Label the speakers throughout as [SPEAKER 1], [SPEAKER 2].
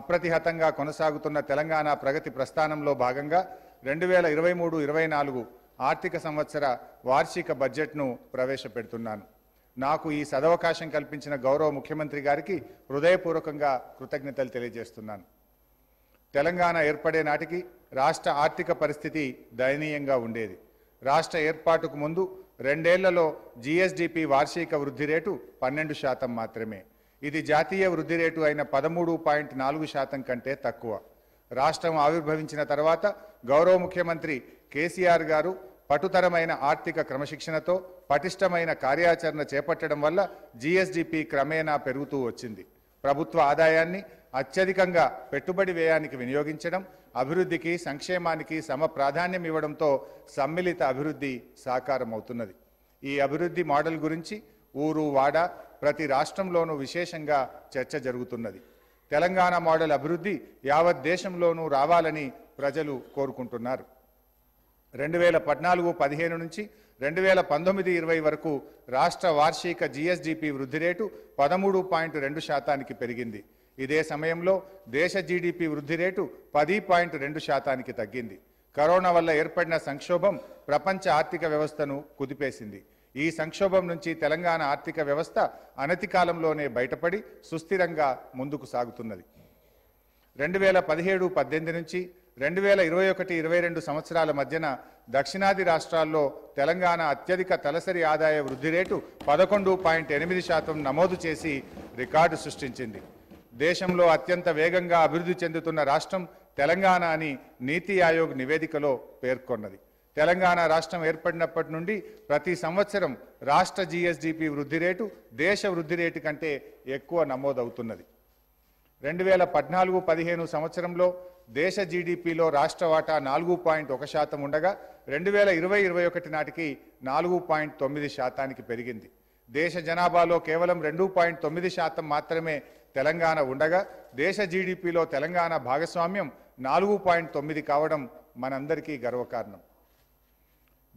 [SPEAKER 1] అప్రతిహతంగా కొనసాగుతున్న తెలంగాణ ప్రగతి ప్రస్థానంలో భాగంగా రెండు వేల ఇరవై మూడు ఇరవై నాలుగు ఆర్థిక సంవత్సర వార్షిక బడ్జెట్ను ప్రవేశపెడుతున్నాను నాకు ఈ సదవకాశం కల్పించిన గౌరవ ముఖ్యమంత్రి గారికి హృదయపూర్వకంగా కృతజ్ఞతలు తెలియజేస్తున్నాను తెలంగాణ ఏర్పడే నాటికి రాష్ట్ర ఆర్థిక పరిస్థితి దయనీయంగా ఉండేది రాష్ట్ర ఏర్పాటుకు ముందు రెండేళ్లలో జీఎస్డిపి వార్షిక వృద్ధి రేటు పన్నెండు శాతం మాత్రమే ఇది జాతీయ వృద్ధి రేటు అయిన పదమూడు పాయింట్ నాలుగు శాతం కంటే తక్కువ రాష్ట్రం ఆవిర్భవించిన తర్వాత గౌరవ ముఖ్యమంత్రి కేసీఆర్ గారు పటుతరమైన ఆర్థిక క్రమశిక్షణతో పటిష్టమైన కార్యాచరణ చేపట్టడం వల్ల జిఎస్డిపి క్రమేణా పెరుగుతూ వచ్చింది ప్రభుత్వ ఆదాయాన్ని అత్యధికంగా పెట్టుబడి వ్యయానికి వినియోగించడం అభివృద్ధికి సంక్షేమానికి సమ ప్రాధాన్యం ఇవ్వడంతో సమ్మిళిత అభివృద్ధి సాకారమవుతున్నది ఈ అభివృద్ధి మోడల్ గురించి ఊరు వాడ ప్రతి రాష్ట్రంలోనూ విశేషంగా చర్చ జరుగుతున్నది తెలంగాణ మోడల్ అభివృద్ధి యావత్ దేశంలోనూ రావాలని ప్రజలు కోరుకుంటున్నారు రెండు వేల పద్నాలుగు పదిహేను నుంచి రెండు వేల పంతొమ్మిది ఇరవై వరకు రాష్ట్ర వార్షిక జిఎస్డిపి వృద్ధి రేటు పదమూడు పాయింట్ రెండు శాతానికి పెరిగింది ఇదే సమయంలో దేశ జీడిపి వృద్ధి రేటు పది పాయింట్ రెండు శాతానికి తగ్గింది కరోనా వల్ల ఏర్పడిన సంక్షోభం ప్రపంచ ఆర్థిక వ్యవస్థను కుదిపేసింది ఈ సంక్షోభం నుంచి తెలంగాణ ఆర్థిక వ్యవస్థ అనతి కాలంలోనే బయటపడి సుస్థిరంగా ముందుకు సాగుతున్నది రెండు వేల పదిహేడు పద్దెనిమిది నుంచి రెండు వేల ఇరవై ఒకటి ఇరవై రెండు సంవత్సరాల మధ్యన దక్షిణాది రాష్ట్రాల్లో తెలంగాణ అత్యధిక తలసరి ఆదాయ వృద్ధి రేటు పదకొండు పాయింట్ ఎనిమిది శాతం నమోదు చేసి రికార్డు సృష్టించింది దేశంలో అత్యంత వేగంగా అభివృద్ధి చెందుతున్న రాష్ట్రం తెలంగాణ అని నీతి ఆయోగ్ నివేదికలో పేర్కొన్నది తెలంగాణ రాష్ట్రం ఏర్పడినప్పటి నుండి ప్రతి సంవత్సరం రాష్ట్ర జిఎస్డిపి వృద్ధి రేటు దేశ వృద్ధి రేటు కంటే ఎక్కువ నమోదవుతున్నది రెండు వేల పద్నాలుగు పదిహేను సంవత్సరంలో దేశ జీడిపిలో రాష్ట్ర వాటా నాలుగు పాయింట్ ఒక శాతం ఉండగా రెండు వేల ఇరవై ఇరవై ఒకటి నాటికి నాలుగు పాయింట్ తొమ్మిది శాతానికి పెరిగింది దేశ జనాభాలో కేవలం రెండు పాయింట్ తొమ్మిది శాతం మాత్రమే తెలంగాణ ఉండగా దేశ జీడిపిలో తెలంగాణ భాగస్వామ్యం నాలుగు పాయింట్ తొమ్మిది కావడం మనందరికీ గర్వకారణం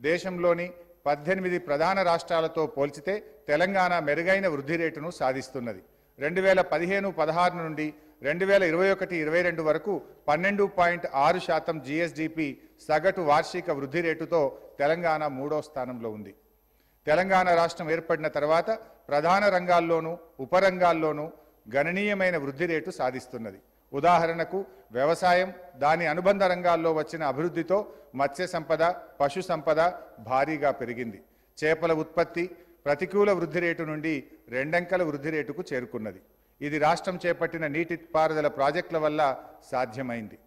[SPEAKER 1] దేశంలోని పద్దెనిమిది ప్రధాన రాష్ట్రాలతో పోల్చితే తెలంగాణ మెరుగైన వృద్ధి రేటును సాధిస్తున్నది రెండు వేల పదిహేను పదహారు నుండి రెండు వేల ఇరవై ఒకటి ఇరవై రెండు వరకు పన్నెండు పాయింట్ ఆరు శాతం జిఎస్డిపి సగటు వార్షిక వృద్ధి రేటుతో తెలంగాణ మూడో స్థానంలో ఉంది తెలంగాణ రాష్ట్రం ఏర్పడిన తర్వాత ప్రధాన రంగాల్లోనూ ఉపరంగాల్లోనూ గణనీయమైన వృద్ధి రేటు సాధిస్తున్నది ఉదాహరణకు వ్యవసాయం దాని అనుబంధ రంగాల్లో వచ్చిన అభివృద్ధితో మత్స్య సంపద పశు సంపద భారీగా పెరిగింది చేపల ఉత్పత్తి ప్రతికూల వృద్ధి రేటు నుండి రెండంకల వృద్ధి రేటుకు చేరుకున్నది ఇది రాష్ట్రం చేపట్టిన నీటిపారుదల ప్రాజెక్టుల వల్ల సాధ్యమైంది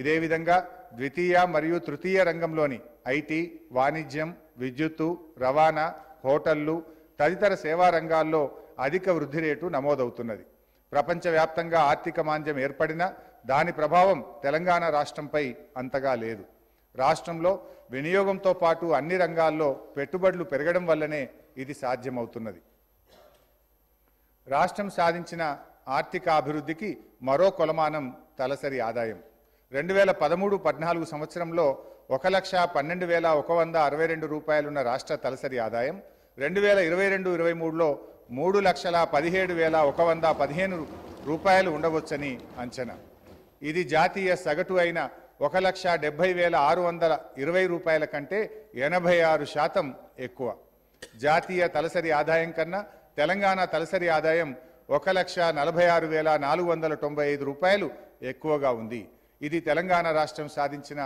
[SPEAKER 1] ఇదే విధంగా ద్వితీయ మరియు తృతీయ రంగంలోని ఐటీ వాణిజ్యం విద్యుత్తు రవాణా హోటళ్లు తదితర సేవా రంగాల్లో అధిక వృద్ధి రేటు నమోదవుతున్నది ప్రపంచవ్యాప్తంగా ఆర్థిక మాంద్యం ఏర్పడిన దాని ప్రభావం తెలంగాణ రాష్ట్రంపై అంతగా లేదు రాష్ట్రంలో వినియోగంతో పాటు అన్ని రంగాల్లో పెట్టుబడులు పెరగడం వల్లనే ఇది సాధ్యమవుతున్నది రాష్ట్రం సాధించిన ఆర్థికాభివృద్ధికి మరో కొలమానం తలసరి ఆదాయం రెండు వేల పదమూడు పద్నాలుగు సంవత్సరంలో ఒక లక్ష పన్నెండు వేల ఒక వంద అరవై రెండు రూపాయలున్న రాష్ట్ర తలసరి ఆదాయం రెండు వేల ఇరవై రెండు ఇరవై మూడులో మూడు లక్షల పదిహేడు వేల ఒక వంద పదిహేను రూపాయలు ఉండవచ్చని అంచనా ఇది జాతీయ సగటు అయిన ఒక లక్ష డెబ్బై వేల ఆరు వందల ఇరవై రూపాయల కంటే ఎనభై ఆరు శాతం ఎక్కువ జాతీయ తలసరి ఆదాయం కన్నా తెలంగాణ తలసరి ఆదాయం ఒక లక్ష నలభై ఆరు వేల నాలుగు వందల తొంభై ఐదు రూపాయలు ఎక్కువగా ఉంది ఇది తెలంగాణ రాష్ట్రం సాధించిన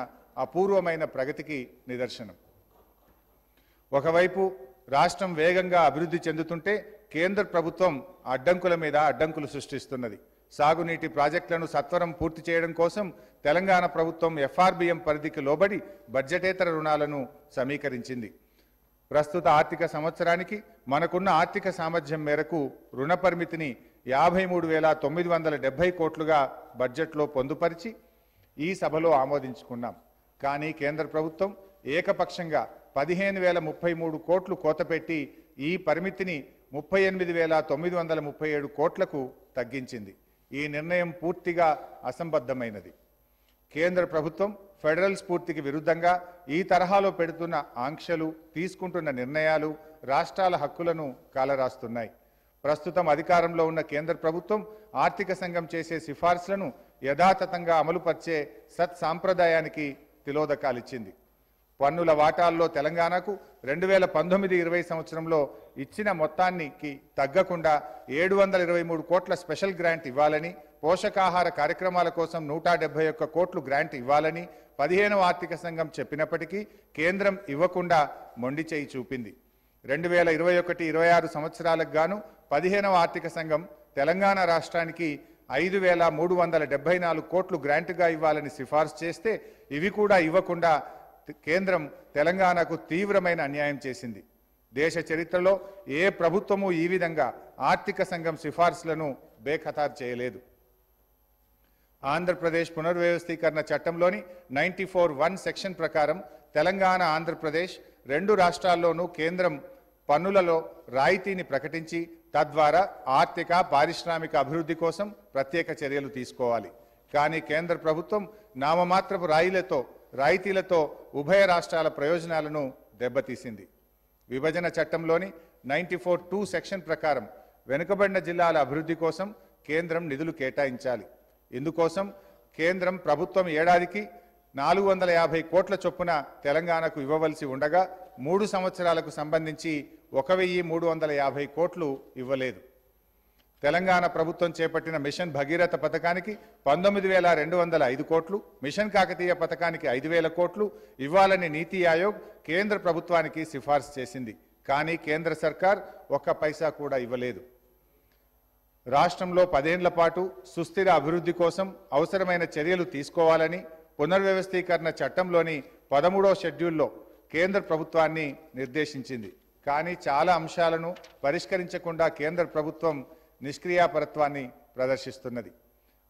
[SPEAKER 1] అపూర్వమైన ప్రగతికి నిదర్శనం ఒకవైపు రాష్ట్రం వేగంగా అభివృద్ధి చెందుతుంటే కేంద్ర ప్రభుత్వం అడ్డంకుల మీద అడ్డంకులు సృష్టిస్తున్నది సాగునీటి ప్రాజెక్టులను సత్వరం పూర్తి చేయడం కోసం తెలంగాణ ప్రభుత్వం ఎఫ్ఆర్బిఎం పరిధికి లోబడి బడ్జెటేతర రుణాలను సమీకరించింది ప్రస్తుత ఆర్థిక సంవత్సరానికి మనకున్న ఆర్థిక సామర్థ్యం మేరకు రుణ పరిమితిని యాభై మూడు వేల తొమ్మిది వందల డెబ్బై కోట్లుగా బడ్జెట్లో పొందుపరిచి ఈ సభలో ఆమోదించుకున్నాం కానీ కేంద్ర ప్రభుత్వం ఏకపక్షంగా పదిహేను వేల ముప్పై మూడు కోట్లు కోతపెట్టి ఈ పరిమితిని ముప్పై ఎనిమిది వేల తొమ్మిది వందల ముప్పై ఏడు కోట్లకు తగ్గించింది ఈ నిర్ణయం పూర్తిగా అసంబద్ధమైనది కేంద్ర ప్రభుత్వం ఫెడరల్ స్ఫూర్తికి విరుద్ధంగా ఈ తరహాలో పెడుతున్న ఆంక్షలు తీసుకుంటున్న నిర్ణయాలు రాష్ట్రాల హక్కులను కాలరాస్తున్నాయి ప్రస్తుతం అధికారంలో ఉన్న కేంద్ర ప్రభుత్వం ఆర్థిక సంఘం చేసే సిఫార్సులను యథాతథంగా అమలుపరిచే సత్సాంప్రదాయానికి తిలోదకాలిచ్చింది పన్నుల వాటాల్లో తెలంగాణకు రెండు వేల పంతొమ్మిది ఇరవై సంవత్సరంలో ఇచ్చిన మొత్తానికి తగ్గకుండా ఏడు వందల ఇరవై మూడు కోట్ల స్పెషల్ గ్రాంట్ ఇవ్వాలని పోషకాహార కార్యక్రమాల కోసం నూట డెబ్బై ఒక్క కోట్లు గ్రాంట్ ఇవ్వాలని పదిహేనవ ఆర్థిక సంఘం చెప్పినప్పటికీ కేంద్రం ఇవ్వకుండా మొండి చేయి చూపింది రెండు వేల ఇరవై ఒకటి ఇరవై ఆరు సంవత్సరాలకు గాను పదిహేనవ ఆర్థిక సంఘం తెలంగాణ రాష్ట్రానికి ఐదు వేల మూడు వందల డెబ్బై నాలుగు కోట్లు గ్రాంటుగా ఇవ్వాలని సిఫార్సు చేస్తే ఇవి కూడా ఇవ్వకుండా కేంద్రం తెలంగాణకు తీవ్రమైన అన్యాయం చేసింది దేశ చరిత్రలో ఏ ప్రభుత్వము ఈ విధంగా ఆర్థిక సంఘం సిఫార్సులను బేఖతారు చేయలేదు ఆంధ్రప్రదేశ్ పునర్వ్యవస్థీకరణ చట్టంలోని నైంటీ ఫోర్ వన్ సెక్షన్ ప్రకారం తెలంగాణ ఆంధ్రప్రదేశ్ రెండు రాష్ట్రాల్లోనూ కేంద్రం పన్నులలో రాయితీని ప్రకటించి తద్వారా ఆర్థిక పారిశ్రామిక అభివృద్ధి కోసం ప్రత్యేక చర్యలు తీసుకోవాలి కానీ కేంద్ర ప్రభుత్వం నామమాత్రపు రాయిలతో రాయితీలతో ఉభయ రాష్ట్రాల ప్రయోజనాలను దెబ్బతీసింది విభజన చట్టంలోని నైంటీ ఫోర్ టూ సెక్షన్ ప్రకారం వెనుకబడిన జిల్లాల అభివృద్ధి కోసం కేంద్రం నిధులు కేటాయించాలి ఇందుకోసం కేంద్రం ప్రభుత్వం ఏడాదికి నాలుగు వందల యాభై కోట్ల చొప్పున తెలంగాణకు ఇవ్వవలసి ఉండగా మూడు సంవత్సరాలకు సంబంధించి ఒక వెయ్యి మూడు వందల యాభై కోట్లు ఇవ్వలేదు తెలంగాణ ప్రభుత్వం చేపట్టిన మిషన్ భగీరథ పథకానికి పంతొమ్మిది వేల రెండు వందల ఐదు కోట్లు మిషన్ కాకతీయ పథకానికి ఐదు వేల కోట్లు ఇవ్వాలని నీతి ఆయోగ్ కేంద్ర ప్రభుత్వానికి సిఫార్సు చేసింది కానీ కేంద్ర సర్కార్ ఒక్క పైసా కూడా ఇవ్వలేదు రాష్ట్రంలో పదేండ్ల పాటు సుస్థిర అభివృద్ధి కోసం అవసరమైన చర్యలు తీసుకోవాలని పునర్వ్యవస్థీకరణ చట్టంలోని పదమూడో షెడ్యూల్లో కేంద్ర ప్రభుత్వాన్ని నిర్దేశించింది కానీ చాలా అంశాలను పరిష్కరించకుండా కేంద్ర ప్రభుత్వం నిష్క్రియాపరత్వాన్ని ప్రదర్శిస్తున్నది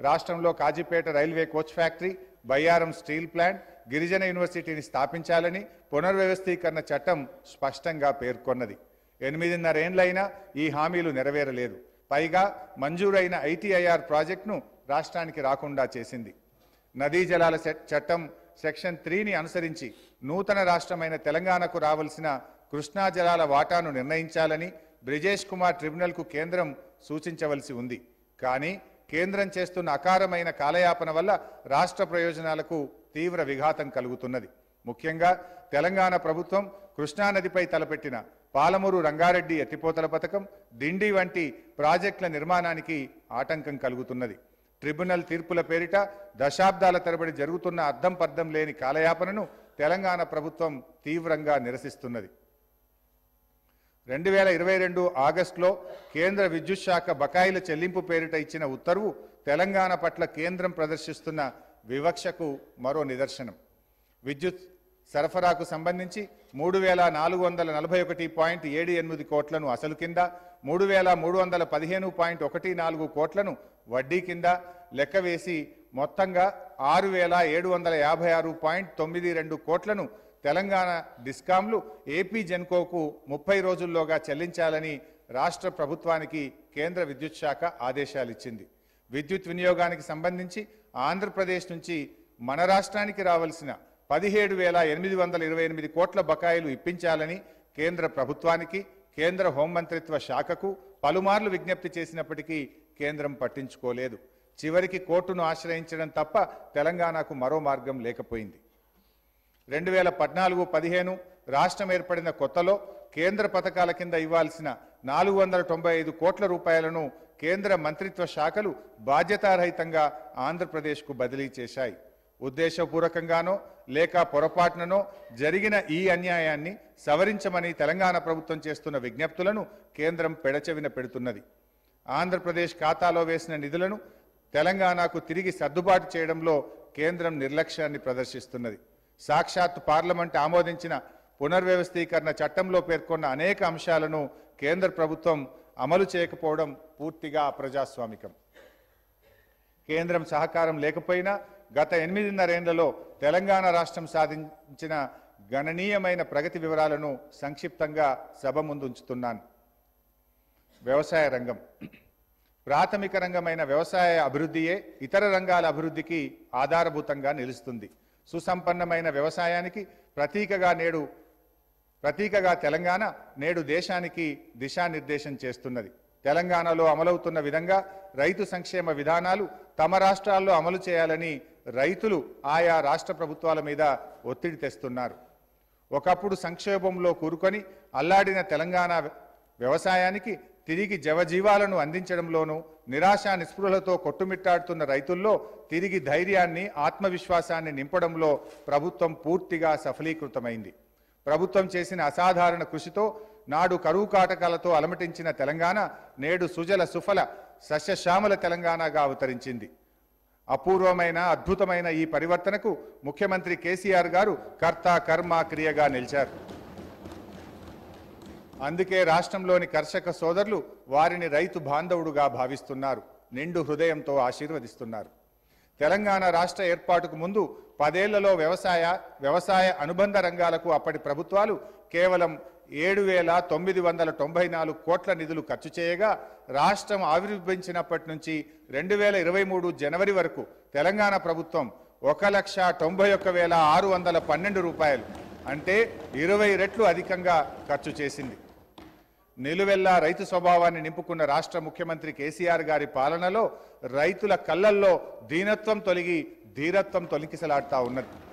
[SPEAKER 1] రాష్ట్రంలో Kazipet railway coach factory Bayyaram steel plant గిరిజన యూనివర్సిటీని స్థాపించాలని పునర్వ్యవస్థీకరణ చట్టం స్పష్టంగా పేర్కొన్నది ఎనిమిదిన్నరేండ్లైనా ఈ హామీలు నెరవేరలేదు పైగా మంజూరైన ఐటీఐఆర్ ప్రాజెక్టును రాష్ట్రానికి రాకుండా చేసింది నదీ జలాల చట్టం సెక్షన్ త్రీని అనుసరించి నూతన రాష్ట్రమైన తెలంగాణకు రావలసిన కృష్ణా జలాల వాటాను నిర్ణయించాలని బ్రిజేష్ కుమార్ ట్రిబ్యునల్కు కేంద్రం సూచించవలసి ఉంది కానీ కేంద్రం చేస్తున్న అకారమైన కాలయాపన వల్ల రాష్ట్ర ప్రయోజనాలకు తీవ్ర విఘాతం కలుగుతున్నది ముఖ్యంగా తెలంగాణ ప్రభుత్వం కృష్ణానదిపై తలపెట్టిన పాలమూరు రంగారెడ్డి ఎత్తిపోతల పథకం దిండి వంటి ప్రాజెక్టుల నిర్మాణానికి ఆటంకం కలుగుతున్నది ట్రిబ్యునల్ తీర్పుల పేరిట దశాబ్దాల తరబడి జరుగుతున్న అర్థం పర్థం లేని కాలయాపనను తెలంగాణ ప్రభుత్వం తీవ్రంగా నిరసిస్తున్నది రెండు వేల ఇరవై రెండు ఆగస్టులో కేంద్ర విద్యుత్ శాఖ బకాయిల చెల్లింపు పేరిట ఇచ్చిన ఉత్తర్వు తెలంగాణ పట్ల కేంద్రం ప్రదర్శిస్తున్న వివక్షకు మరో నిదర్శనం విద్యుత్ సరఫరాకు సంబంధించి మూడు వేల నాలుగు వందల నలభై ఒకటి పాయింట్ ఏడు ఎనిమిది కోట్లను అసలు కింద మూడు వేల మూడు వందల పదిహేను పాయింట్ ఒకటి నాలుగు కోట్లను వడ్డీ కింద లెక్క వేసి మొత్తంగా ఆరు వేల ఏడు వందల యాభై ఆరు పాయింట్ తొమ్మిది రెండు కోట్లను తెలంగాణ డిస్కాంలు ఏపీ జెన్కోకు ముప్పై రోజుల్లోగా చెల్లించాలని రాష్ట్ర ప్రభుత్వానికి కేంద్ర విద్యుత్ శాఖ ఆదేశాలు ఇచ్చింది విద్యుత్ వినియోగానికి సంబంధించి ఆంధ్రప్రదేశ్ నుంచి మన రాష్ట్రానికి రావాల్సిన పదిహేడు వేల ఎనిమిది వందల ఇరవై ఎనిమిది కోట్ల బకాయిలు ఇప్పించాలని కేంద్ర ప్రభుత్వానికి కేంద్ర హోంమంత్రిత్వ శాఖకు పలుమార్లు విజ్ఞప్తి చేసినప్పటికీ కేంద్రం పట్టించుకోలేదు చివరికి కోర్టును ఆశ్రయించడం తప్ప తెలంగాణకు మరో మార్గం లేకపోయింది రెండు వేల పద్నాలుగు పదిహేను రాష్ట్రం ఏర్పడిన కొత్తలో కేంద్ర పథకాల కింద ఇవ్వాల్సిన నాలుగు వందల తొంభై ఐదు కోట్ల రూపాయలను కేంద్ర మంత్రిత్వ శాఖలు బాధ్యతారహితంగా ఆంధ్రప్రదేశ్కు బదిలీ చేశాయి ఉద్దేశపూర్వకంగానో లేక పొరపాటుననో జరిగిన ఈ అన్యాయాన్ని సవరించమని తెలంగాణ ప్రభుత్వం చేస్తున్న విజ్ఞప్తులను కేంద్రం పెడచెవిన పెడుతున్నది ఆంధ్రప్రదేశ్ ఖాతాలో వేసిన నిధులను తెలంగాణకు తిరిగి సర్దుబాటు చేయడంలో కేంద్రం నిర్లక్ష్యాన్ని ప్రదర్శిస్తున్నది సాక్షాత్ పార్లమెంట్ ఆమోదించిన పునర్వ్యవస్థీకరణ చట్టంలో పేర్కొన్న అనేక అంశాలను కేంద్ర ప్రభుత్వం అమలు చేయకపోవడం పూర్తిగా అప్రజాస్వామికం కేంద్రం సహకారం లేకపోయినా గత ఎనిమిదిన్నరేళ్లలో తెలంగాణ రాష్ట్రం సాధించిన గణనీయమైన ప్రగతి వివరాలను సంక్షిప్తంగా సభ ముందు ఉంచుతున్నాను వ్యవసాయ రంగం ప్రాథమిక రంగమైన వ్యవసాయ అభివృద్ధియే ఇతర రంగాల అభివృద్ధికి ఆధారభూతంగా నిలుస్తుంది సుసంపన్నమైన వ్యవసాయానికి ప్రతీకగా నేడు ప్రతీకగా తెలంగాణ నేడు దేశానికి దిశానిర్దేశం చేస్తున్నది తెలంగాణలో అమలవుతున్న విధంగా రైతు సంక్షేమ విధానాలు తమ రాష్ట్రాల్లో అమలు చేయాలని రైతులు ఆయా రాష్ట్ర ప్రభుత్వాల మీద ఒత్తిడి తెస్తున్నారు ఒకప్పుడు సంక్షోభంలో కూరుకొని అల్లాడిన తెలంగాణ వ్యవసాయానికి తిరిగి జవజీవాలను అందించడంలోనూ నిరాశ నిస్పృహలతో కొట్టుమిట్టాడుతున్న రైతుల్లో తిరిగి ధైర్యాన్ని ఆత్మవిశ్వాసాన్ని నింపడంలో ప్రభుత్వం పూర్తిగా సఫలీకృతమైంది ప్రభుత్వం చేసిన అసాధారణ కృషితో నాడు కరువు కాటకాలతో అలమటించిన తెలంగాణ నేడు సుజల సుఫల సస్యశ్యామల తెలంగాణగా అవతరించింది అపూర్వమైన అద్భుతమైన ఈ పరివర్తనకు ముఖ్యమంత్రి కేసీఆర్ గారు కర్త కర్మ క్రియగా నిలిచారు అందుకే రాష్ట్రంలోని కర్షక సోదరులు వారిని రైతు బాంధవుడుగా భావిస్తున్నారు నిండు హృదయంతో ఆశీర్వదిస్తున్నారు తెలంగాణ రాష్ట్ర ఏర్పాటుకు ముందు పదేళ్లలో వ్యవసాయ వ్యవసాయ అనుబంధ రంగాలకు అప్పటి ప్రభుత్వాలు కేవలం ఏడు వేల తొమ్మిది వందల తొంభై నాలుగు కోట్ల నిధులు ఖర్చు చేయగా రాష్ట్రం ఆవిర్భవించినప్పటి నుంచి రెండు వేల ఇరవై మూడు జనవరి వరకు తెలంగాణ ప్రభుత్వం ఒక లక్ష తొంభై ఒక్క వేల ఆరు వందల పన్నెండు రూపాయలు అంటే ఇరవై రెట్లు అధికంగా ఖర్చు చేసింది నిలువెల్లా రైతు స్వభావాన్ని నింపుకున్న రాష్ట్ర ముఖ్యమంత్రి కేసీఆర్ గారి పాలనలో రైతుల కళ్ళల్లో దీనత్వం తొలగి ధీరత్వం తొలికిసలాడుతూ ఉన్నది